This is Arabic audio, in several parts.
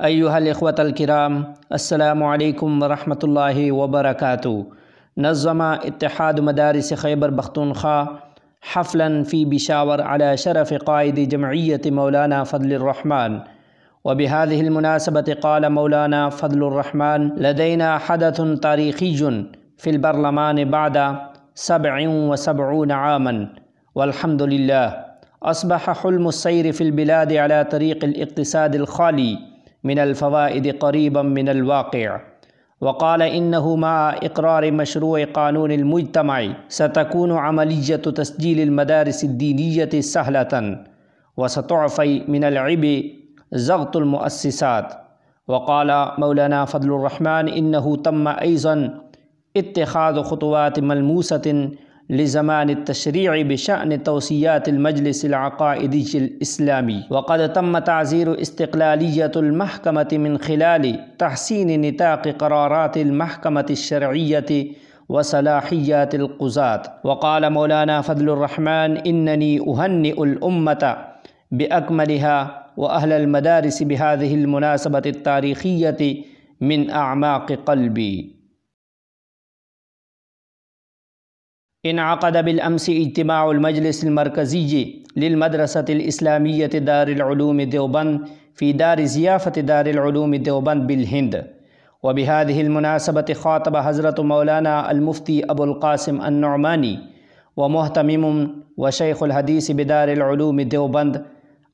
أيها الإخوة الكرام السلام عليكم ورحمة الله وبركاته نظم اتحاد مدارس خيبر بختونخوا حفلا في بشاور على شرف قائد جمعية مولانا فضل الرحمن وبهذه المناسبة قال مولانا فضل الرحمن لدينا حدث تاريخي في البرلمان بعد سبع وسبعون عاما والحمد لله أصبح حلم السير في البلاد على طريق الاقتصاد الخالي من الفوائد قريبا من الواقع وقال إنه مع إقرار مشروع قانون المجتمع ستكون عملية تسجيل المدارس الدينية سهلة وستعفي من العبء زغط المؤسسات وقال مولانا فضل الرحمن إنه تم أيضا اتخاذ خطوات ملموسة لزمان التشريع بشأن توصيات المجلس العقائدي الإسلامي وقد تم تعزير استقلالية المحكمة من خلال تحسين نطاق قرارات المحكمة الشرعية وصلاحيات القزاة وقال مولانا فضل الرحمن إنني أهنئ الأمة بأكملها وأهل المدارس بهذه المناسبة التاريخية من أعماق قلبي انعقد بالأمس اجتماع المجلس المركزي للمدرسة الإسلامية دار العلوم ديوبند في دار زيافة دار العلوم ديوبند بالهند وبهذه المناسبة خاطب حضرة مولانا المفتي أبو القاسم النعماني ومهتمم وشيخ الحديث بدار العلوم ديوبند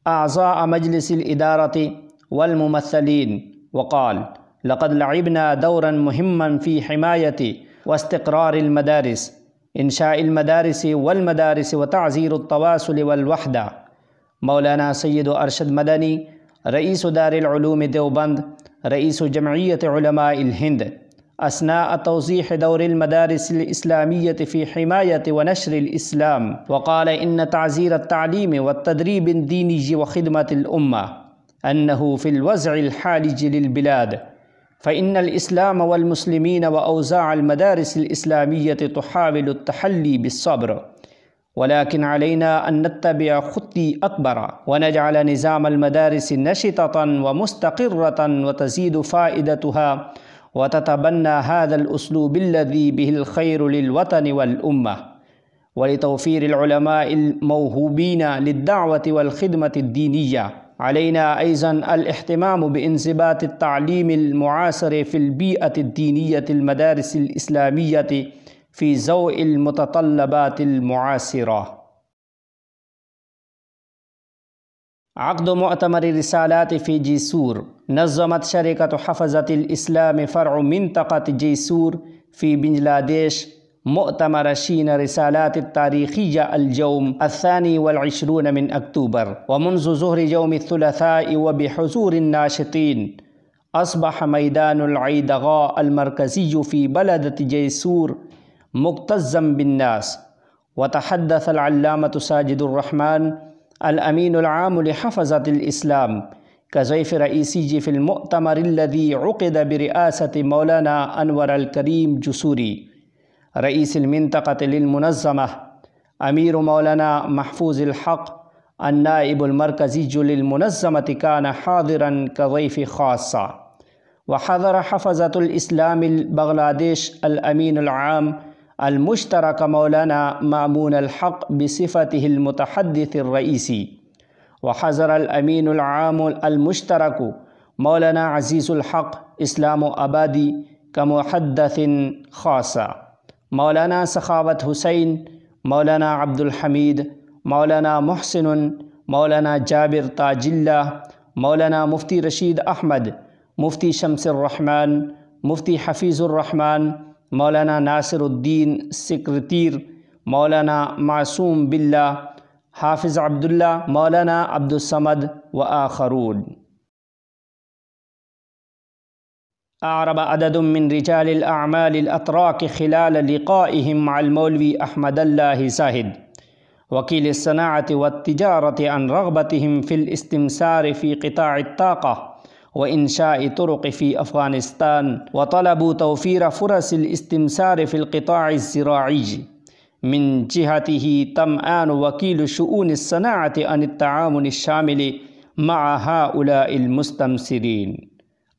أعضاء مجلس الإدارة والممثلين وقال لقد لعبنا دورا مهما في حماية واستقرار المدارس إنشاء المدارس والمدارس وتعزير التواصل والوحدة مولانا سيد أرشد مدني رئيس دار العلوم ديوبند رئيس جمعية علماء الهند أثناء توضيح دور المدارس الإسلامية في حماية ونشر الإسلام وقال إن تعزير التعليم والتدريب الديني وخدمة الأمة أنه في الوزع الحالج للبلاد فإن الإسلام والمسلمين وأوزاع المدارس الإسلامية تحاول التحلي بالصبر ولكن علينا أن نتبع خطي أكبر ونجعل نظام المدارس نشطة ومستقرة وتزيد فائدتها وتتبنى هذا الأسلوب الذي به الخير للوطن والأمة ولتوفير العلماء الموهوبين للدعوة والخدمة الدينية علينا أيضا الاهتمام بانضباط التعليم المعاصر في البيئة الدينية المدارس الإسلامية في ضوء المتطلبات المعاصرة عقد مؤتمر الرسالات في جيسور نظمت شركة حفظة الإسلام فرع منطقة جيسور في بنجلاديش مؤتمر شين رسالات التاريخية الجوم الثاني والعشرون من أكتوبر ومنذ ظهر يوم الثلاثاء وبحضور الناشطين أصبح ميدان العيدغاء المركزي في بلدة جيسور مكتزا بالناس وتحدث العلامة ساجد الرحمن الأمين العام لحفظة الإسلام كزيف رئيسي في المؤتمر الذي عقد برئاسة مولانا أنور الكريم جسوري رئيس المنطقة للمنظمة أمير مولانا محفوظ الحق النائب المركزي للمنظمة كان حاضرا كضيف خاصة وحضر حفظة الإسلام البغلاديش الأمين العام المشترك مولانا مأمون الحق بصفته المتحدث الرئيسي وحضر الأمين العام المشترك مولانا عزيز الحق إسلام أبادي كمحدث خاصة مولانا سخاوت حسین مولانا عبد الحمید مولانا محسن مولانا جابر تاج اللہ مولانا مفتی رشید احمد مفتی شمس الرحمن مفتی حفیظ الرحمن مولانا ناصر الدین سکرتیر مولانا معصوم باللہ حافظ عبداللہ مولانا عبد الصمد و آخرون أعرب عدد من رجال الأعمال الأتراك خلال لقائهم مع المولوي أحمد الله ساهد وكيل الصناعة والتجارة عن رغبتهم في الاستمسار في قطاع الطاقة وإنشاء طرق في أفغانستان وطلبوا توفير فرص الاستمسار في القطاع الزراعي من جهته طمأن وكيل شؤون الصناعة عن التعامل الشامل مع هؤلاء المستمسرين